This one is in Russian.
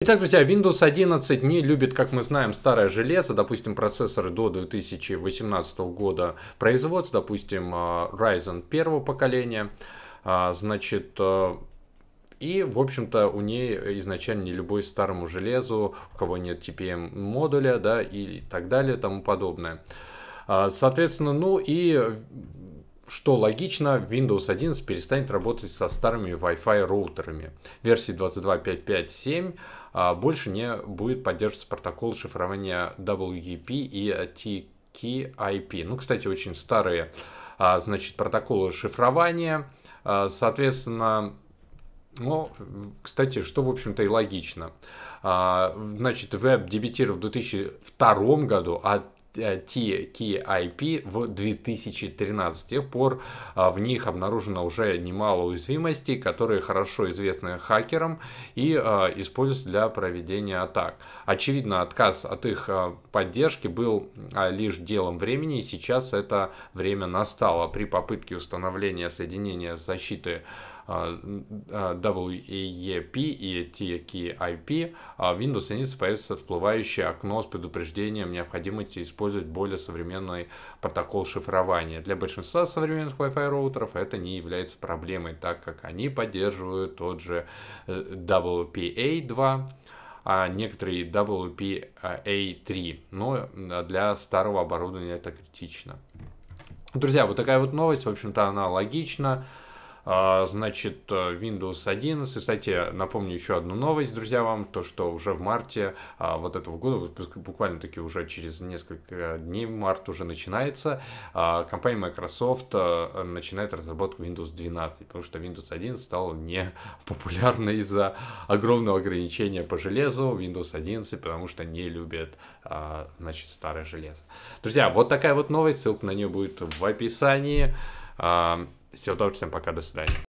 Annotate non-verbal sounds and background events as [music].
Итак, друзья, Windows 11 не любит, как мы знаем, старое железо. Допустим, процессоры до 2018 года производства, допустим, э, Ryzen первого поколения. А, значит, э, и, в общем-то, у нее изначально не любовь старому железу, у кого нет TPM модуля, да, и так далее, тому подобное. А, соответственно, ну и что логично, Windows 11 перестанет работать со старыми Wi-Fi роутерами. Версии 22.5.5.7 а, больше не будет поддерживаться протокол шифрования WEP и TKIP, Ну, кстати, очень старые а, значит, протоколы шифрования. А, соответственно, ну, кстати, что, в общем-то, и логично. Значит, веб дебютировал в 2002 году, а Э, TKIP в 2013. С тех пор а, в них обнаружено уже немало уязвимостей, которые хорошо известны хакерам и а, используются для проведения атак. Очевидно, отказ от их а, поддержки был лишь делом времени, и сейчас это время настало. При попытке установления соединения с защитой. WEP и TKIP, в а Windows 11 появится всплывающее окно с предупреждением необходимости использовать более современный протокол шифрования. Для большинства современных Wi-Fi роутеров это не является проблемой, так как они поддерживают тот же э, WPA2, а некоторые WPA3, но э, для старого оборудования это критично. Друзья, вот такая вот новость, в общем-то она логична, а, значит, э, Windows 11. Кстати, напомню еще одну новость, друзья, вам, то, что уже в марте а, вот этого года, буквально-таки уже через несколько дней, март уже начинается, а, компания Microsoft э, начинает разработку Windows 12, потому что Windows 11 стал не [laughs] популярна из-за огромного ограничения по железу Windows 11, потому что не любят, значит, старое железо. Друзья, вот такая вот новость, ссылка на нее будет в описании. Всего доброго, всем пока, до свидания.